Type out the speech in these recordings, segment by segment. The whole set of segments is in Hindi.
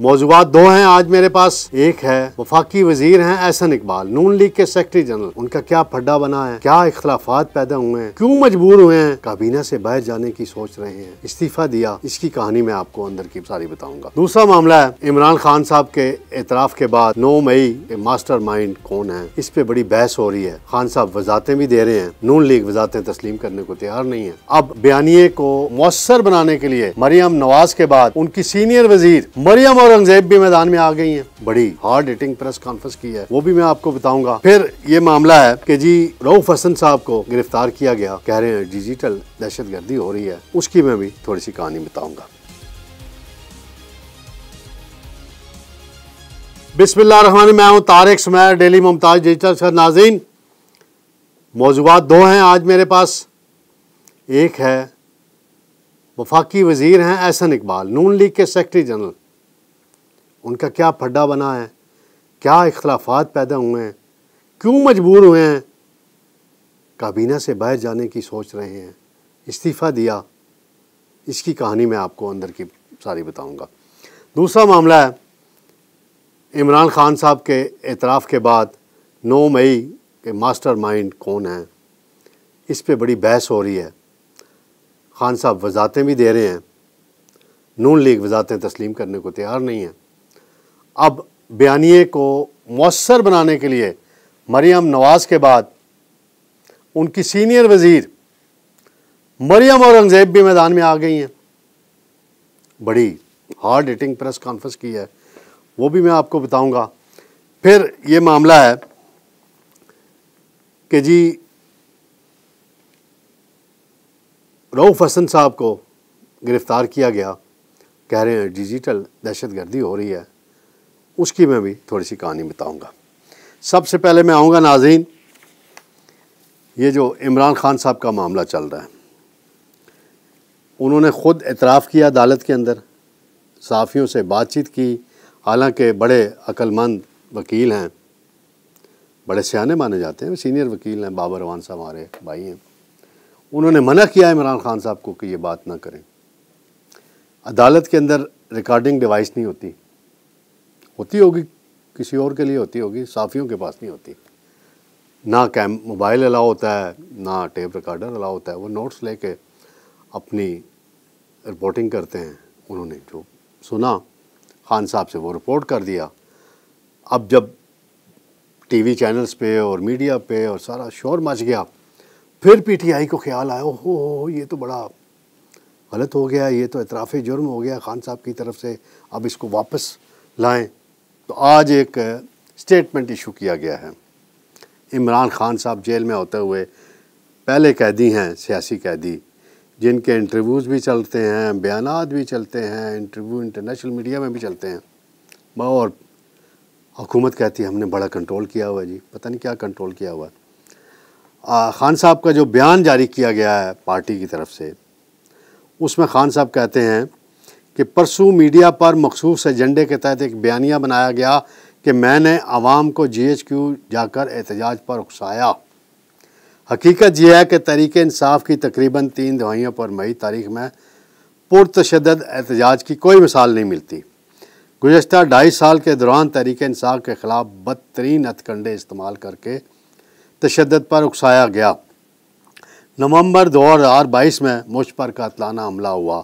मौजूद दो हैं आज मेरे पास एक है वफाकी वजीर हैं एहसन इकबाल नून लीग के सेक्रेटरी जनरल उनका क्या फड्डा बना है क्या इख्लाफात पैदा हुए हैं क्यों मजबूर हुए हैं काबीना से बाहर जाने की सोच रहे हैं इस्तीफा दिया इसकी कहानी मैं आपको अंदर की सारी बताऊंगा दूसरा मामला है इमरान खान साहब के एतराफ के बाद नौ मई मास्टर माइंड कौन है इस पे बड़ी बहस हो रही है खान साहब वजातें भी दे रहे हैं नून लीग वजातें तस्लीम करने को तैयार नहीं है अब बयानिए को मौसर बनाने के लिए मरियम नवाज के बाद उनकी सीनियर वजीर मरियम औरंगजेब भी मैदान में आ गई हैं बड़ी हार्ड हिटिंग प्रेस कॉन्फ्रेंस की है वो भी मैं आपको बताऊंगा फिर ये मामला है कि जी रऊफ हसन साहब को गिरफ्तार किया गया कह रहे हैं डिजिटल दहशत गर्दी हो रही है उसकी मैं भी थोड़ी सी कहानी बताऊंगा बिस्मिल्लाहमान मैं हूं Tariq Samair Daily Mumtaz digital sir नाजीन मौजूद दो हैं आज मेरे पास एक है वफाकी वजीर हैं एहसन इकबाल नून लीग के सेक्रटरी जनरल उनका क्या फड्डा बना है क्या इख्लाफात पैदा हुए हैं क्यों मजबूर हुए हैं काबीना से बाहर जाने की सोच रहे हैं इस्तीफ़ा दिया इसकी कहानी मैं आपको अंदर की सारी बताऊंगा दूसरा मामला है इमरान खान साहब के एतराफ़ के बाद 9 मई के मास्टरमाइंड कौन है इस पे बड़ी बहस हो रही है खान साहब वजातें भी दे रहे हैं नून लीग वजातें तस्लीम करने को तैयार नहीं है अब बयानी को मौसर बनाने के लिए मरियम नवाज़ के बाद उनकी सीनियर वज़ीर मरियम औरंगज़ेब भी मैदान में आ गई हैं बड़ी हार्ड हिटिंग प्रेस कॉन्फ्रेंस की है वो भी मैं आपको बताऊंगा फिर ये मामला है कि जी रऊफ़ हसन साहब को गिरफ़्तार किया गया कह रहे हैं डिजिटल दहशतगर्दी हो रही है उसकी मैं भी थोड़ी सी कहानी बताऊंगा सबसे पहले मैं आऊँगा नाजीन ये जो इमरान खान साहब का मामला चल रहा है उन्होंने ख़ुद एतराफ़ किया अदालत के अंदर साफ़ियों से बातचीत की हालांकि बड़े अक्लमंद वकील हैं बड़े सियाने माने जाते हैं सीनियर वकील हैं बाबर रवान साहब हमारे भाई हैं उन्होंने मना किया इमरान खान साहब को कि ये बात ना करें अदालत के अंदर रिकॉर्डिंग डिवाइस नहीं होती होती होगी किसी और के लिए होती होगी साफियों के पास नहीं होती ना कैम मोबाइल अलाउ होता है ना टेप रिकॉर्डर अलाउ होता है वो नोट्स लेके अपनी रिपोर्टिंग करते हैं उन्होंने जो सुना खान साहब से वो रिपोर्ट कर दिया अब जब टीवी चैनल्स पे और मीडिया पे और सारा शोर मच गया फिर पीटीआई को ख्याल आया ओहो ये तो बड़ा गलत हो गया ये तो इतराफी जुर्म हो गया खान साहब की तरफ से अब इसको वापस लाएँ तो आज एक स्टेटमेंट इशू किया गया है इमरान खान साहब जेल में होते हुए पहले कैदी हैं सियासी कैदी जिनके इंटरव्यूज़ भी चलते हैं बयान भी चलते हैं इंटरव्यू इंटरनेशनल मीडिया में भी चलते हैं और हुकूमत कहती है हमने बड़ा कंट्रोल किया हुआ है जी पता नहीं क्या कंट्रोल किया हुआ आ, खान साहब का जो बयान जारी किया गया है पार्टी की तरफ से उसमें खान साहब कहते हैं कि परसों मीडिया पर मखसूस एजेंडे के तहत एक बयानिया बनाया गया कि मैंने आवाम को जी एच क्यू जाकर एहतजाज पर उकसाया हकीकत यह है कि तहरीक इंसाफ की तकरीबन तीन दवाइयों पर मई तारीख में पुरतशद एहतजाज की कोई मिसाल नहीं मिलती गुजशत ढाई साल के दौरान तहरीक इंसाफ के ख़िलाफ़ बदतरीन हथकंडे इस्तेमाल करके तशद पर उकसाया गया नवंबर दो हज़ार बाईस में मुझ पर कातलाना हमला हुआ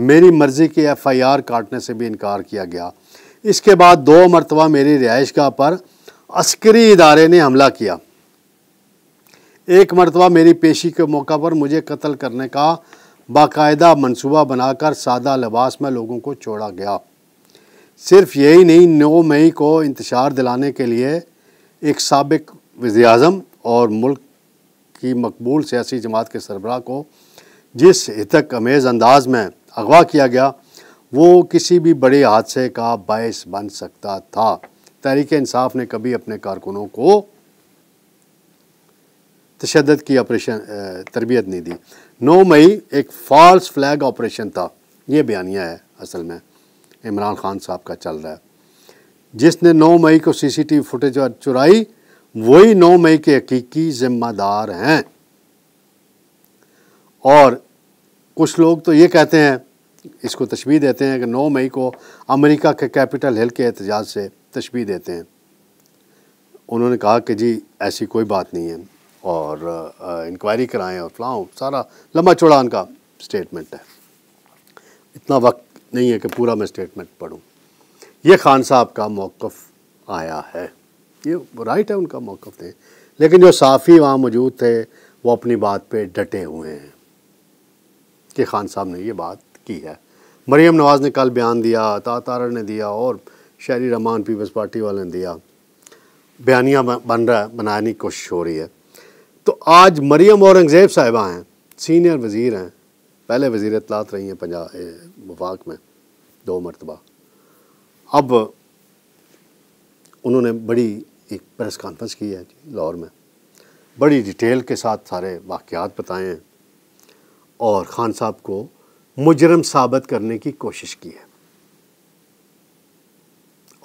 मेरी मर्ज़ी आई एफआईआर काटने से भी इनकार किया गया इसके बाद दो मरतबा मेरी गाह पर अस्करी इदारे ने हमला किया एक मरतबा मेरी पेशी के मौका पर मुझे कत्ल करने का बाकायदा मंसूबा बनाकर सादा लिबास में लोगों को छोड़ा गया सिर्फ यही नहीं नौ मई को इंतजार दिलाने के लिए एक सबक वज़ी अजम और मुल्क की मकबूल सियासी जमात के सरबराह को जिस हितक अमेज़ अंदाज में अगवा किया गया वो किसी भी बड़े हादसे का बायस बन सकता था तहरीक इंसाफ ने कभी अपने कारकुनों को तशद की ऑपरेशन तरबियत नहीं दी नौ मई एक फॉल्स फ्लैग ऑपरेशन था ये बयानिया है असल में इमरान खान साहब का चल रहा है जिसने नौ मई को सीसीटीवी फुटेज चुराई वही नौ मई के हकीकी ज़िम्मेदार हैं और कुछ लोग तो ये कहते हैं इसको तशबी देते हैं कि नौ मई को अमेरिका के कैपिटल हिल के एहतजाज से तशबी देते हैं उन्होंने कहा कि जी ऐसी कोई बात नहीं है और इंक्वायरी कराएं और फलाओं सारा लम्बा चौड़ा उनका स्टेटमेंट है इतना वक्त नहीं है कि पूरा मैं स्टेटमेंट पढ़ूँ ये खान साहब का मौक़ आया है ये राइट है उनका मौक़ थे लेकिन जो साफ़ी वहाँ मौजूद थे वो अपनी बात पे डटे हुए हैं कि खान साहब ने ये बात की है मरीम नवाज़ ने कल बयान दिया तातारा ने दिया और शहरी रमान पीपल्स पार्टी वाले ने दिया बयानिया बन रहा है बनाने की कोशिश हो रही है तो आज मरीम औरंगज़ेब साहिबा हैं सीनियर वज़ीर हैं पहले वज़ी अतलात रही हैं पंजाब वफाक में दो मरतबा अब उन्होंने बड़ी एक प्रेस कॉन्फ्रेंस की है लाहौर में बड़ी डिटेल के साथ सारे वाक़ात बताए हैं और ख़ान साहब को मुजरम साबित करने की कोशिश की है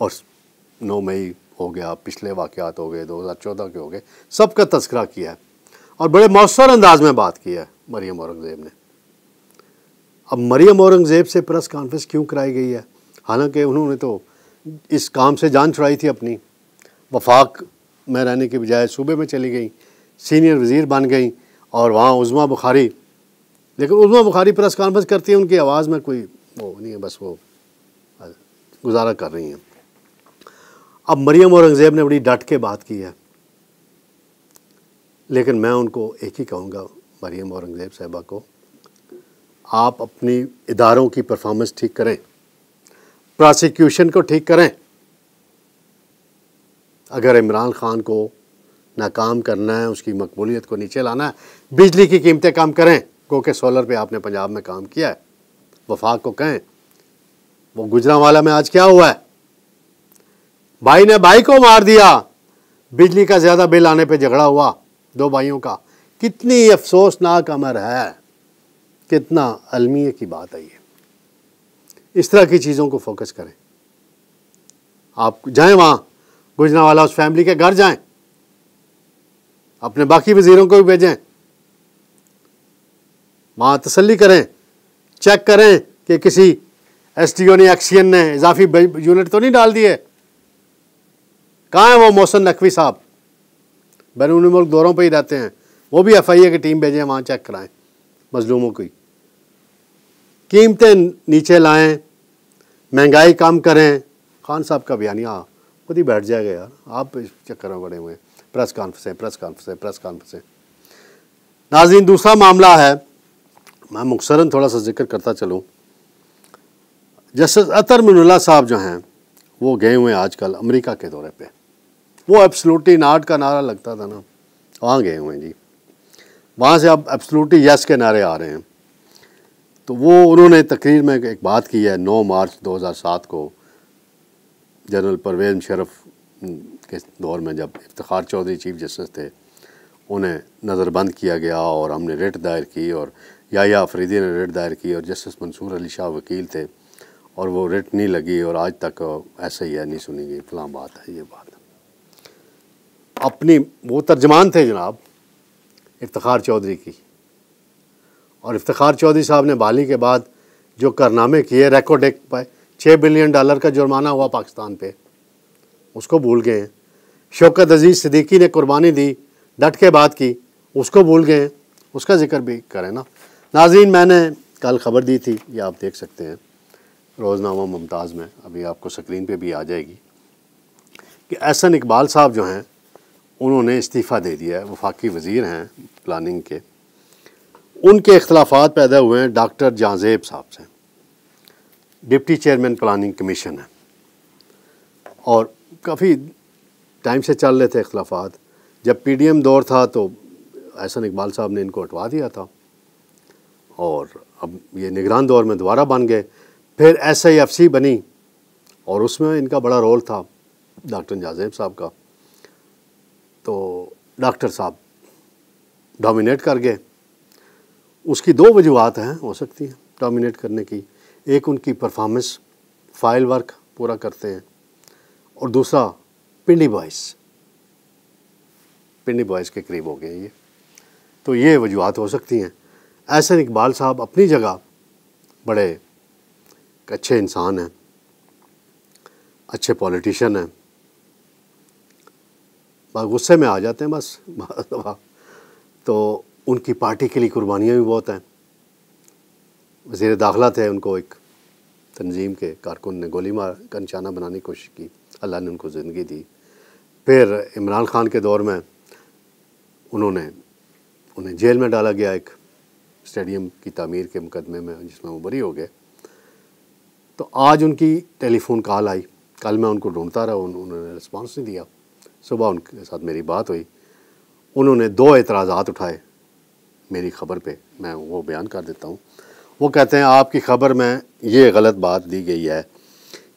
और नौ मई हो गया पिछले वाकयात हो गए 2014 के हो गए सब का तस्करा किया है और बड़े मौसर अंदाज में बात की है मरियम औरंगज़ेब ने अब मरियम औरंगज़ेब से प्रेस कॉन्फ्रेंस क्यों कराई गई है हालांकि उन्होंने तो इस काम से जान छुड़ाई थी अपनी वफाक में रहने के बजाय सूबे में चली गई सीनियर वज़ीर बन गई और वहाँ उज़मा बुखारी लेकिन उसमें बुखारी प्रेस कॉन्फ्रेंस करती है उनकी आवाज़ में कोई वो नहीं है बस वो गुजारा कर रही हैं अब मरियम औरंगज़ेब ने बड़ी डट के बात की है लेकिन मैं उनको एक ही कहूँगा मरियम औरंगज़ेब साहबा को आप अपनी इदारों की परफॉर्मेंस ठीक करें प्रोसिक्यूशन को ठीक करें अगर इमरान ख़ान को नाकाम करना है उसकी मकबूलीत को नीचे लाना है बिजली की कीमतें कम करें को के सोलर पे आपने पंजाब में काम किया है वफाक को कहें वो गुजरावाला में आज क्या हुआ है भाई ने भाई को मार दिया बिजली का ज़्यादा बिल आने पे झगड़ा हुआ दो भाइयों का कितनी अफसोसनाक अमर है कितना अलमिए की बात है ये इस तरह की चीज़ों को फोकस करें आप जाएं वहाँ गुजरावाला उस फैमिली के घर जाएं अपने बाकी वज़ीरों को भी भेजें वहाँ तसली करें चेक करें कि किसी एस टी ओ ने एक्सीन ने इजाफी यूनिट तो नहीं डाल दिए कहाँ हैं वो मोहसन नकवी साहब बैरून मुल्क दौरों पर ही रहते हैं वो भी एफ आई ए की टीम भेजें वहाँ चेक कराएं मजलूमों की कीमतें नीचे लाएं महंगाई कम करें खान साहब का बयान यहाँ खुद ही बैठ जाएगा यार आप चक्कर में बड़े हुए हैं प्रेस कॉन्फ्रेंसें प्रेस कॉन्फ्रेंसें प्रेस कॉन्फ्रेंसें नाजीन दूसरा मामला है मैं मुखसरन थोड़ा सा जिक्र करता चलूँ जस्टिस अतर मनुल्ला साहब जो हैं वो गए हुए हैं आजकल अमेरिका के दौरे पे वो एब्सलूटी नाट का नारा लगता था ना वहाँ गए हुए हैं जी वहाँ से अब एब्सलूटी यस के नारे आ रहे हैं तो वो उन्होंने तकरीर में एक बात की है 9 मार्च 2007 को जनरल परवेज शरफ के दौर में जब इफ्तार चौधरी चीफ जस्टिस थे उन्हें नज़रबंद किया गया और हमने रिट दायर की और या आफरीदी ने रिट दायर की और जस्टिस मंसूर अली शाह वकील थे और वो रिट नहीं लगी और आज तक ऐसे ही है नहीं सुनी गई फलां बात है ये बात अपनी वो तर्जमान थे जनाब इफ्तार चौधरी की और इफ्तार चौधरी साहब ने बहाली के बाद जो कारनामे किए रिकॉर्ड एक पाए छः बिलियन डॉलर का जुर्माना हुआ पाकिस्तान पे उसको भूल गए हैं शौकत अजीज़ सिद्दीकी ने कुर्बानी दी डट के बात की उसको भूल गए हैं उसका जिक्र भी करें ना नाजीन मैंने कल ख़बर दी थी ये आप देख सकते हैं रोज़नामा मुमताज़ में अभी आपको स्क्रीन पे भी आ जाएगी कि एहसन इकबाल साहब जो हैं उन्होंने इस्तीफ़ा दे दिया है वफाकी वज़ीर हैं प्लानिंग के उनके अख्तलाफा पैदा हुए हैं डॉक्टर जहाँजेब साहब से डिप्टी चेयरमैन प्लानिंग कमीशन है और काफ़ी टाइम से चल रहे थे अख्तलाफा जब पी डी एम दौर था तो एहसन इकबाल साहब ने इनको हटवा दिया था और अब ये निगरान दौर में दोबारा बन गए फिर एस आई एफ सी बनी और उसमें इनका बड़ा रोल था डॉक्टर जाजेब साहब का तो डॉक्टर साहब डोमिनेट कर गए उसकी दो वजूहत हैं हो सकती हैं डोमिनेट करने की एक उनकी परफॉर्मेंस फाइल वर्क पूरा करते हैं और दूसरा पिंडी बॉयस पिंडी बॉयस के करीब हो गए ये तो ये वजूहत हो सकती हैं ऐसा इकबाल साहब अपनी जगह बड़े अच्छे इंसान हैं अच्छे पॉलिटिशन हैं बस गुस्से में आ जाते हैं बस तो उनकी पार्टी के लिए कुर्बानियाँ भी बहुत हैं वजीर दाखिला थे उनको एक तंजीम के कारकुन ने गोली मार का निशाना बनाने की कोशिश की अल्लाह ने उनको ज़िंदगी दी फिर इमरान खान के दौर में उन्होंने उन्हें जेल में डाला गया एक स्टेडियम की तमीर के मुकदमे में जिसमें वो बरी हो गए तो आज उनकी टेलीफोन कॉल आई कल मैं उनको ढूंढता रहा उन, उन्होंने रिस्पांस नहीं दिया सुबह उनके साथ मेरी बात हुई उन्होंने दो एतराज़ात उठाए मेरी खबर पे मैं वो बयान कर देता हूँ वो कहते हैं आपकी खबर में ये गलत बात दी गई है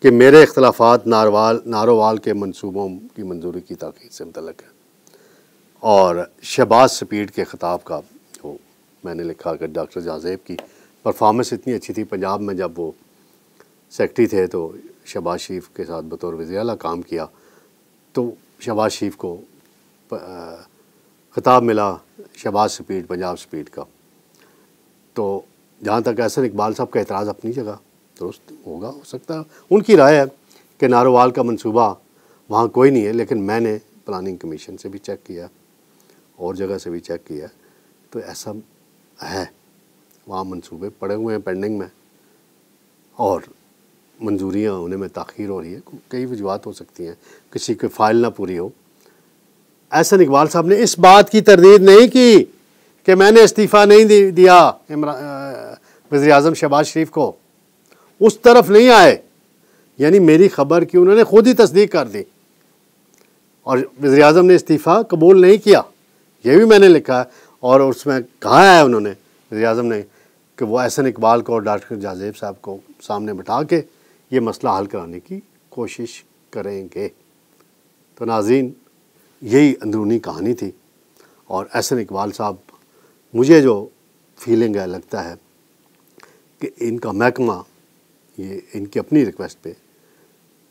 कि मेरे अख्तलाफात नारवाल नारोवाल के मंसूबों की मंजूरी की ताकीद से मतलब है और शहबाज स्पीड के खिताब का मैंने लिखा कि डॉक्टर जाजेब की परफॉर्मेंस इतनी अच्छी थी पंजाब में जब वो सेक्रटरी थे तो शबाज शरीफ के साथ बतौर वजीला काम किया तो शबाज शरीफ को खिताब मिला शबाज स्पीड पंजाब स्पीड का तो जहाँ तक ऐसा इकबाल साहब का एतराज़ अपनी जगह दुरुस्त होगा हो सकता है उनकी राय है कि नारोवाल का मंसूबा वहाँ कोई नहीं है लेकिन मैंने प्लानिंग कमीशन से भी चेक किया और जगह से भी चेक किया तो ऐसा है वहाँ मंसूबे पड़े हुए हैं पेंडिंग में और मंजूरियाँ होने में तखीर हो रही है कई वजूहत हो सकती हैं किसी की फाइल ना पूरी हो ऐसा इकबाल साहब ने इस बात की तरदीद नहीं की कि मैंने इस्तीफ़ा नहीं दिया वजी अजम शहबाज शरीफ को उस तरफ नहीं आए यानी मेरी खबर की उन्होंने खुद ही तस्दीक कर दी और वजी अजम ने इस्तीफ़ा कबूल नहीं किया यह भी मैंने लिखा है और उसमें कहाँ आया उन्होंने वजी अजम ने कि वो एहसन इकबाल को और डॉक्टर जाजेब साहब को सामने बैठा के ये मसला हल कराने की कोशिश करेंगे तो नाजीन यही अंदरूनी कहानी थी और एहसन इकबाल साहब मुझे जो फीलिंग है लगता है कि इनका महकमा ये इनकी अपनी रिक्वेस्ट पे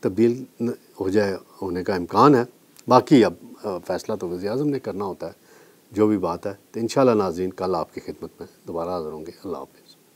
तब्दील हो जाए होने का इम्कान है बाकी अब फैसला तो वज़ी अजम ने करना होता है जो भी बात है तो इन नाजीन कल आपकी खिदमत में दोबारा हाजिर होंगे अल्लाह हाफि